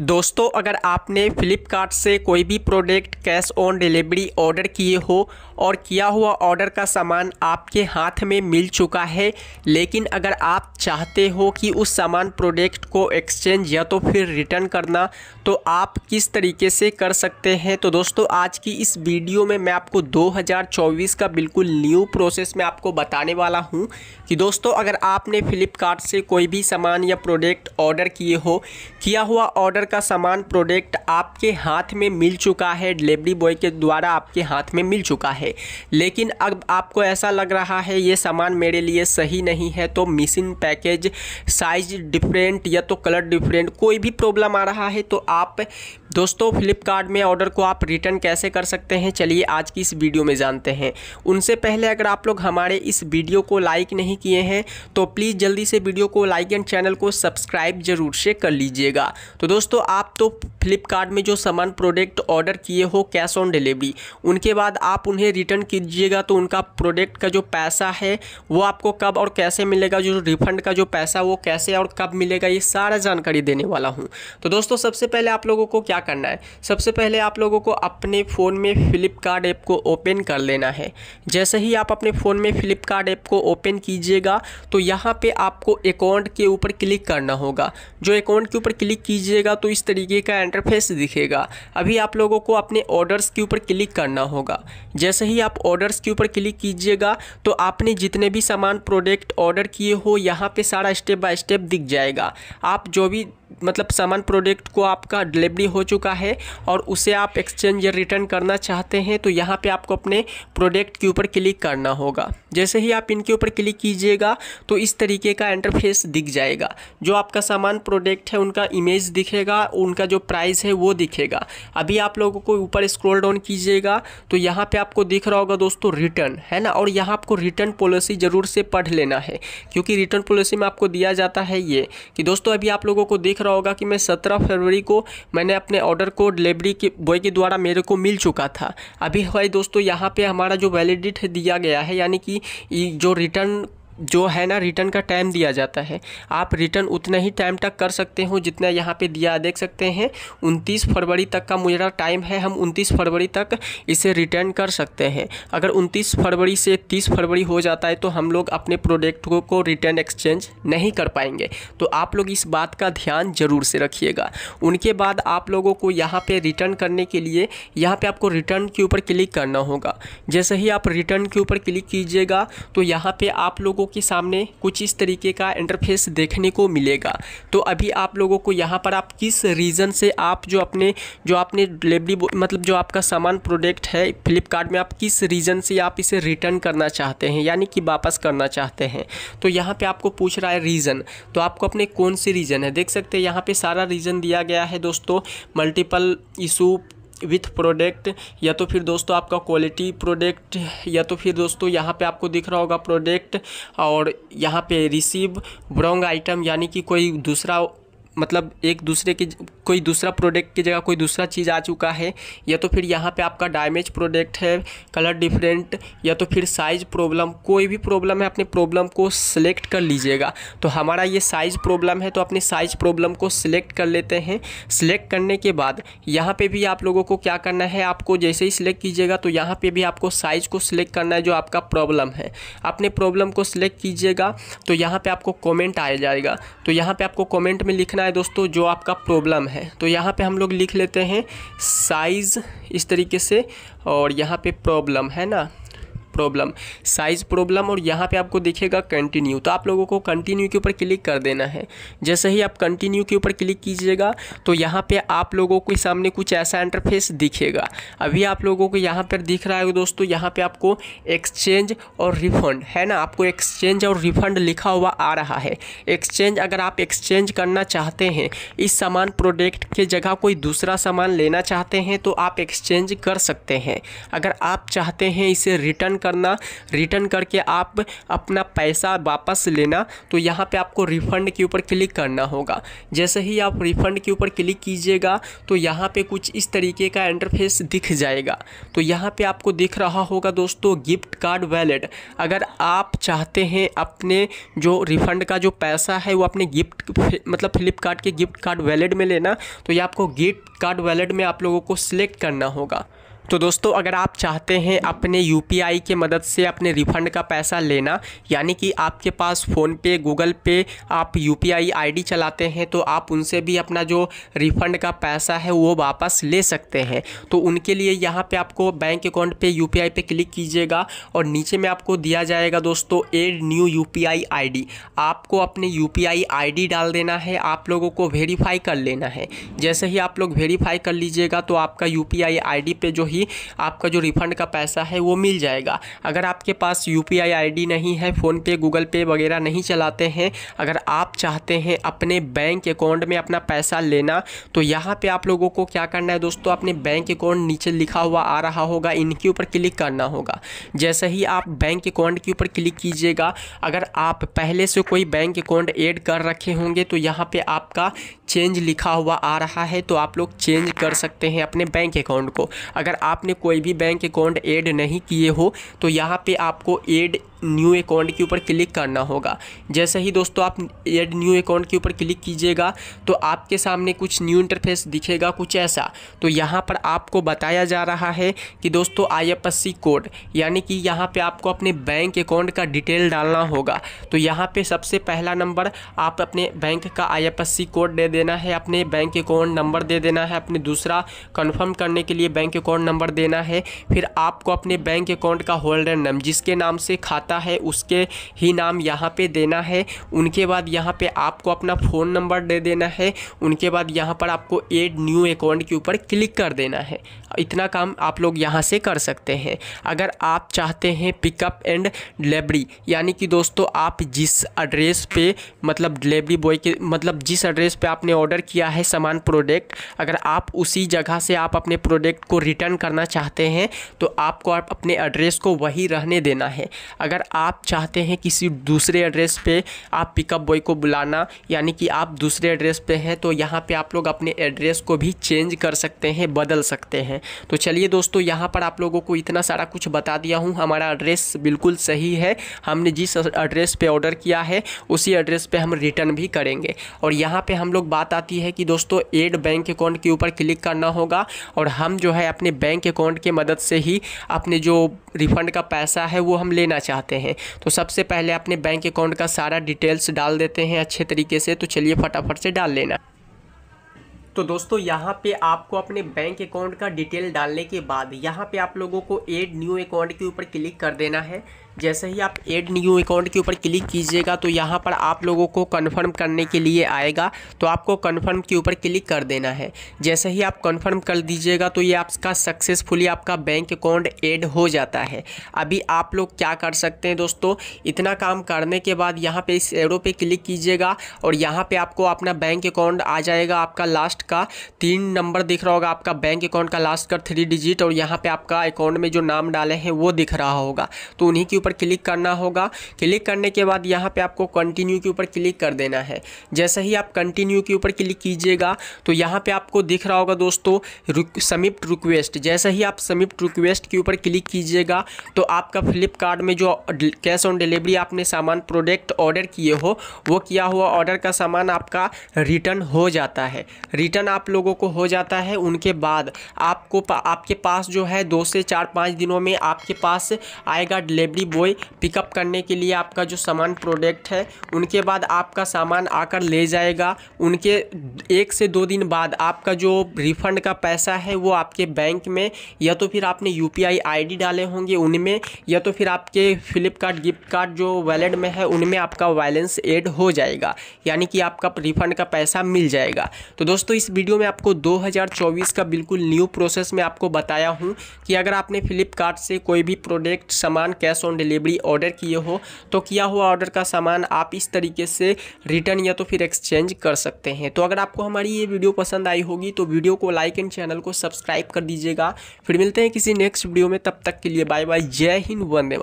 दोस्तों अगर आपने फ़्लिपकार्ट से कोई भी product cash on delivery order किए हो और किया हुआ ऑर्डर का सामान आपके हाथ में मिल चुका है लेकिन अगर आप चाहते हो कि उस सामान प्रोडक्ट को एक्सचेंज या तो फिर रिटर्न करना तो आप किस तरीके से कर सकते हैं तो दोस्तों आज की इस वीडियो में मैं आपको 2024 का बिल्कुल न्यू प्रोसेस में आपको बताने वाला हूँ कि दोस्तों अगर आपने फ़्लिपकार्ट से कोई भी सामान या प्रोडक्ट ऑर्डर किए हो किया हुआ ऑर्डर कलर का सामान प्रोडक्ट आपके हाथ में मिल चुका है डिलीवरी बॉय के द्वारा आपके हाथ में मिल चुका है लेकिन अब आपको ऐसा लग रहा है ये सामान मेरे लिए सही नहीं है तो मिसिंग पैकेज साइज डिफरेंट या तो कलर डिफरेंट कोई भी प्रॉब्लम आ रहा है तो आप दोस्तों फ्लिपकार्ट में ऑर्डर को आप रिटर्न कैसे कर सकते हैं चलिए आज की इस वीडियो में जानते हैं उनसे पहले अगर आप लोग हमारे इस वीडियो को लाइक नहीं किए हैं तो प्लीज़ जल्दी से वीडियो को लाइक एंड चैनल को सब्सक्राइब जरूर से कर लीजिएगा तो दोस्तों दोस्तों आप तो फ्लिपकार्ट में जो सामान प्रोडक्ट ऑर्डर किए हो कैश ऑन डिलीवरी उनके बाद आप उन्हें रिटर्न कीजिएगा तो उनका प्रोडक्ट का जो पैसा है वो आपको कब और कैसे मिलेगा जो रिफंड का जो पैसा वो कैसे और कब मिलेगा ये सारा जानकारी देने वाला हूँ तो दोस्तों सबसे पहले आप लोगों को क्या करना है सबसे पहले आप लोगों को अपने फ़ोन में फ़्लिपकार्ट ऐप को ओपन कर लेना है जैसे ही आप अपने फ़ोन में फ़्लिपकार्ट ऐप को ओपन कीजिएगा तो यहाँ पर आपको अकाउंट के ऊपर क्लिक करना होगा जो अकाउंट के ऊपर क्लिक कीजिएगा तो इस तरीके का इंटरफेस दिखेगा अभी आप लोगों को अपने ऑर्डर्स के ऊपर क्लिक करना होगा जैसे ही आप ऑर्डर्स के ऊपर क्लिक कीजिएगा तो आपने जितने भी सामान प्रोडक्ट ऑर्डर किए हो यहाँ पे सारा स्टेप बाय स्टेप दिख जाएगा आप जो भी मतलब सामान प्रोडक्ट को आपका डिलीवरी हो चुका है और उसे आप एक्सचेंज या रिटर्न करना चाहते हैं तो यहाँ पे आपको अपने प्रोडक्ट के ऊपर क्लिक करना होगा जैसे ही आप इनके ऊपर क्लिक कीजिएगा तो इस तरीके का इंटरफेस दिख जाएगा जो आपका सामान प्रोडक्ट है उनका इमेज दिखेगा उनका जो प्राइस है वो दिखेगा अभी आप लोगों को ऊपर स्क्रोल डाउन कीजिएगा तो यहाँ पर आपको दिख रहा होगा दोस्तों रिटर्न है ना और यहाँ आपको रिटर्न पॉलिसी ज़रूर से पढ़ लेना है क्योंकि रिटर्न पॉलिसी में आपको दिया जाता है ये कि दोस्तों अभी आप लोगों को देख रहा होगा कि मैं सत्रह फरवरी को मैंने अपने ऑर्डर को डिलीवरी के बॉय के द्वारा मेरे को मिल चुका था अभी भाई दोस्तों यहाँ पर हमारा जो वैलिडिट दिया गया है यानी कि जो रिटर्न जो है ना रिटर्न का टाइम दिया जाता है आप रिटर्न उतना ही टाइम तक कर सकते हो जितना यहाँ पे दिया देख सकते हैं 29 फरवरी तक का मुझे टाइम है हम 29 फरवरी तक इसे रिटर्न कर सकते हैं अगर 29 फरवरी से 30 फरवरी हो जाता है तो हम लोग अपने प्रोडक्ट को, को रिटर्न एक्सचेंज नहीं कर पाएंगे तो आप लोग इस बात का ध्यान ज़रूर से रखिएगा उनके बाद आप लोगों को यहाँ पर रिटर्न करने के लिए यहाँ पर आपको रिटर्न के ऊपर क्लिक करना होगा जैसे ही आप रिटर्न के ऊपर क्लिक कीजिएगा तो यहाँ पर आप लोगों लोगों के सामने कुछ इस तरीके का इंटरफेस देखने को मिलेगा तो अभी आप लोगों को यहाँ पर आप किस रीज़न से आप जो अपने जो आपने डिलीवरी मतलब जो आपका सामान प्रोडक्ट है फ्लिपकार्ट में आप किस रीज़न से आप इसे रिटर्न करना चाहते हैं यानी कि वापस करना चाहते हैं तो यहाँ पर आपको पूछ रहा है रीज़न तो आपको अपने कौन सी रीज़न है देख सकते हैं यहाँ पर सारा रीज़न दिया गया है दोस्तों मल्टीपल इशू विथ प्रोडक्ट या तो फिर दोस्तों आपका क्वालिटी प्रोडक्ट या तो फिर दोस्तों यहाँ पे आपको दिख रहा होगा प्रोडक्ट और यहाँ पे रिसीव ब्रॉन्ग आइटम यानी कि कोई दूसरा मतलब एक दूसरे की कोई दूसरा प्रोडक्ट की जगह कोई दूसरा चीज़ आ चुका है या तो फिर यहाँ पे आपका डैमेज प्रोडक्ट है कलर डिफरेंट या तो फिर साइज़ प्रॉब्लम कोई भी प्रॉब्लम है अपने प्रॉब्लम को सिलेक्ट कर लीजिएगा तो हमारा ये साइज़ प्रॉब्लम है तो अपने साइज़ प्रॉब्लम को सिलेक्ट कर लेते हैं सिलेक्ट करने के बाद यहाँ पर भी आप लोगों को क्या करना है आपको जैसे ही सिलेक्ट कीजिएगा तो यहाँ पर भी आपको साइज़ को सिलेक्ट करना है जो आपका प्रॉब्लम है अपने प्रॉब्लम को सिलेक्ट कीजिएगा तो यहाँ पर आपको कॉमेंट आ जाएगा तो यहाँ पर आपको कॉमेंट में लिखना लिखना है दोस्तों जो आपका प्रॉब्लम है तो यहाँ पे हम लोग लिख लेते हैं साइज़ इस तरीके से और यहाँ पे प्रॉब्लम है ना प्रॉब्लम साइज़ प्रॉब्लम और यहाँ पे आपको दिखेगा कंटिन्यू तो आप लोगों को कंटिन्यू के ऊपर क्लिक कर देना है जैसे ही आप कंटिन्यू के ऊपर क्लिक कीजिएगा तो यहाँ पे आप लोगों के सामने कुछ ऐसा इंटरफेस दिखेगा अभी आप लोगों को यहाँ पर दिख रहा है दोस्तों यहाँ पर आपको एक्सचेंज और रिफंड है ना आपको एक्सचेंज और रिफंड लिखा हुआ आ रहा है एक्सचेंज अगर आप एक्सचेंज करना चाहते हैं इस सामान प्रोडक्ट के जगह कोई दूसरा सामान लेना चाहते हैं तो आप एक्सचेंज कर सकते हैं अगर आप चाहते हैं इसे रिटर्न करना रिटर्न करके आप अपना पैसा वापस लेना तो यहाँ पे आपको रिफ़ंड के ऊपर क्लिक करना होगा जैसे ही आप रिफ़ंड के ऊपर क्लिक कीजिएगा तो यहाँ पे कुछ इस तरीके का इंटरफेस दिख जाएगा तो यहाँ पे आपको दिख रहा होगा दोस्तों गिफ्ट कार्ड वैलेट अगर आप चाहते हैं अपने जो रिफ़ंड का जो पैसा है वो अपने गिफ्ट मतलब फ्लिपकार्ट के गिफ्ट कार्ड वैलेट में लेना तो ये आपको गिफ्ट कार्ड वैलेट में आप लोगों को सिलेक्ट करना होगा तो दोस्तों अगर आप चाहते हैं अपने यू के मदद से अपने रिफ़ंड का पैसा लेना यानी कि आपके पास फ़ोनपे गूगल पे आप यू पी चलाते हैं तो आप उनसे भी अपना जो रिफ़ंड का पैसा है वो वापस ले सकते हैं तो उनके लिए यहाँ पे आपको बैंक अकाउंट पे यू पे क्लिक कीजिएगा और नीचे में आपको दिया जाएगा दोस्तों एड न्यू यू पी आपको अपने यू पी डाल देना है आप लोगों को वेरीफाई कर लेना है जैसे ही आप लोग वेरीफाई कर लीजिएगा तो आपका यू पी पे जो ही आपका जो रिफंड का पैसा है वो मिल जाएगा अगर आपके पास यू पी नहीं है फ़ोनपे गूगल पे वगैरह नहीं चलाते हैं अगर आप चाहते हैं अपने बैंक अकाउंट में अपना पैसा लेना तो यहाँ पर आप लोगों को क्या करना है दोस्तों अपने बैंक अकाउंट नीचे लिखा हुआ आ रहा होगा इनके ऊपर क्लिक करना होगा जैसे ही आप बैंक अकाउंट के ऊपर क्लिक कीजिएगा अगर आप पहले से कोई बैंक अकाउंट ऐड कर रखे होंगे तो यहाँ पे आपका चेंज लिखा हुआ आ रहा है तो आप लोग चेंज कर सकते हैं अपने बैंक अकाउंट को अगर आपने कोई भी बैंक अकाउंट ऐड नहीं किए हो तो यहाँ पे आपको ऐड न्यू अकाउंट के ऊपर क्लिक करना होगा जैसे ही दोस्तों आप एड न्यू अकाउंट के ऊपर क्लिक कीजिएगा तो आपके सामने कुछ न्यू इंटरफेस दिखेगा कुछ ऐसा तो यहाँ पर आपको बताया जा रहा है कि दोस्तों आई कोड यानी कि यहाँ पर आपको अपने बैंक अकाउंट का डिटेल डालना होगा तो यहाँ पर सबसे पहला नंबर आप अपने बैंक का आई कोड दे देना है अपने बैंक अकाउंट नंबर दे देना है अपने दूसरा कन्फर्म करने के लिए बैंक अकाउंट नंबर देना है फिर आपको अपने बैंक अकाउंट का होल्डर नाम जिसके नाम से खाता है उसके ही नाम यहाँ पर देना है उनके बाद यहाँ पर आपको अपना फ़ोन नंबर दे देना है उनके बाद यहाँ पर आपको एड न्यू अकाउंट के ऊपर क्लिक कर देना है इतना काम आप लोग यहाँ से कर सकते हैं अगर आप चाहते हैं पिकअप एंड डिलेवरी यानी कि दोस्तों आप जिस एड्रेस पे मतलब डिलेवरी बॉय के मतलब जिस एड्रेस पे आप आपने ऑर्डर किया है सामान प्रोडक्ट अगर आप उसी जगह से आप अपने प्रोडक्ट को रिटर्न करना चाहते हैं तो आपको आप अपने एड्रेस को वही रहने देना है अगर आप चाहते हैं किसी दूसरे एड्रेस पे आप पिकअप बॉय को बुलाना यानी कि आप दूसरे एड्रेस पे हैं तो यहाँ पे आप लोग अपने एड्रेस को भी चेंज कर सकते हैं बदल सकते हैं तो चलिए दोस्तों यहाँ पर आप लोगों को इतना सारा कुछ बता दिया हूँ हमारा एड्रेस बिल्कुल सही है हमने जिस एड्रेस पर ऑर्डर किया है उसी एड्रेस पर हम रिटर्न भी करेंगे और यहाँ पर हम लोग बात आती है कि दोस्तों एड बैंक अकाउंट के ऊपर क्लिक करना होगा और हम जो है अपने बैंक अकाउंट के मदद से ही अपने जो रिफ़ंड का पैसा है वो हम लेना चाहते हैं तो सबसे पहले अपने बैंक अकाउंट का सारा डिटेल्स डाल देते हैं अच्छे तरीके से तो चलिए फटाफट से डाल लेना तो दोस्तों यहाँ पे आपको अपने बैंक अकाउंट का डिटेल डालने के बाद यहाँ पे आप लोगों को एड न्यू अकाउंट के ऊपर क्लिक कर देना है जैसे ही आप एड न्यू अकाउंट के ऊपर क्लिक कीजिएगा तो यहाँ पर आप लोगों को कन्फर्म करने के लिए आएगा तो आपको कन्फर्म के ऊपर क्लिक कर देना है जैसे ही आप कन्फर्म कर दीजिएगा तो ये आपका सक्सेसफुली आपका बैंक अकाउंट एड हो जाता है अभी आप लोग क्या कर सकते हैं दोस्तों इतना काम करने के बाद यहाँ पर इस एरो पर क्लिक कीजिएगा और यहाँ पर आपको अपना बैंक अकाउंट आ जाएगा आपका लास्ट का तीन नंबर दिख रहा होगा आपका बैंक अकाउंट का लास्ट का थ्री डिजिट और यहाँ पर आपका अकाउंट में जो नाम डाले हैं वो दिख रहा होगा तो उन्हीं के ऊपर क्लिक करना होगा क्लिक करने के बाद यहाँ पे आपको कंटिन्यू के ऊपर क्लिक कर देना है जैसे ही आप कंटिन्यू के ऊपर क्लिक कीजिएगा तो यहाँ पे आपको दिख रहा होगा दोस्तों समिप्ट रिक्वेस्ट जैसे ही आप समिप्ट रिक्वेस्ट के ऊपर क्लिक कीजिएगा तो आपका फ्लिपकार्ट में जो कैश ऑन डिलीवरी आपने सामान प्रोडक्ट ऑर्डर किए हो वो किया हुआ ऑर्डर का सामान आपका रिटर्न हो जाता है रिटर्न आप लोगों को हो जाता है उनके बाद आपको आपके पास जो है दो से चार पाँच दिनों में आपके पास आएगा डिलीवरी बॉय पिकअप करने के लिए आपका जो सामान प्रोडक्ट है उनके बाद आपका सामान आकर ले जाएगा उनके एक से दो दिन बाद आपका जो रिफ़ंड का पैसा है वो आपके बैंक में या तो फिर आपने यू पी डाले होंगे उनमें या तो फिर आपके फ्लिपकार्ट गिफ्ट कार्ड जो वैलेट में है उनमें आपका बैलेंस एड हो जाएगा यानी कि आपका रिफ़ंड का पैसा मिल जाएगा तो दोस्तों इस वीडियो में आपको 2024 का बिल्कुल न्यू प्रोसेस में आपको बताया हूँ कि अगर आपने फ्लिपकार्ट से कोई भी प्रोडक्ट सामान कैश ऑन डिलीवरी ऑर्डर किए हो तो किया हुआ ऑर्डर का सामान आप इस तरीके से रिटर्न या तो फिर एक्सचेंज कर सकते हैं तो अगर आपको हमारी ये वीडियो पसंद आई होगी तो वीडियो को लाइक एंड चैनल को सब्सक्राइब कर दीजिएगा फिर मिलते हैं किसी नेक्स्ट वीडियो में तब तक के लिए बाय बाय जय हिंद वंदे